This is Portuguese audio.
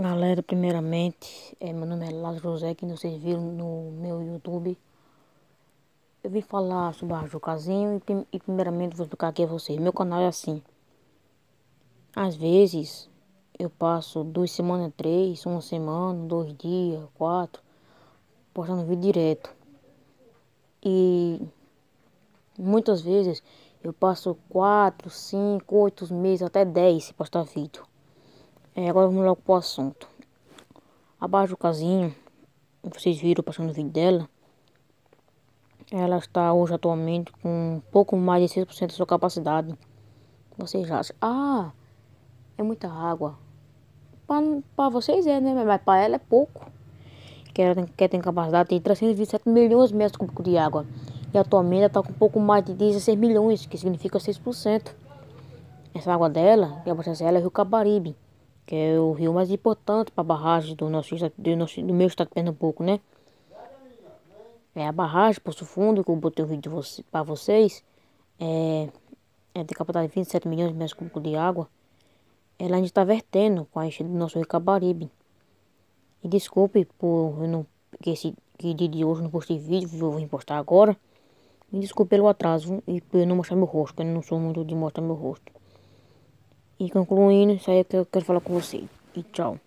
Galera, primeiramente, é, meu nome é Lázaro José, que vocês viram no meu YouTube. Eu vim falar sobre a Jucazinho e, e primeiramente vou explicar aqui a vocês. Meu canal é assim. Às vezes, eu passo duas semanas, três, uma semana, dois dias, quatro, postando vídeo direto. E muitas vezes eu passo quatro, cinco, oito meses, até dez se postar vídeo. É, agora vamos logo pro assunto. A casinho vocês viram passando o vídeo dela, ela está hoje atualmente com pouco mais de 6% da sua capacidade. Vocês acham, ah, é muita água. Para vocês é, né? Mas para ela é pouco. Que ela tem, que tem capacidade de 327 milhões de metros cúbicos de água. E atualmente ela está com pouco mais de 16 milhões, que significa 6%. Essa água dela, que abastece ela, é o Rio Cabaribe que é o rio mais importante para a barragem do, nosso, do, nosso, do meu estado de Pernambuco, né? É a barragem Poço Fundo, que eu botei o vídeo você, para vocês. É, é de capacidade de 27 milhões de metros cúbicos de água. Ela ainda está vertendo com a enchente do nosso rio Cabaribe. E desculpe por eu não que esse que dia de hoje não postei vídeo, eu vou postar agora. Me desculpe pelo atraso e por eu não mostrar meu rosto, porque eu não sou muito de mostrar meu rosto. E concluindo, isso aí é que eu quero falar com você. E tchau.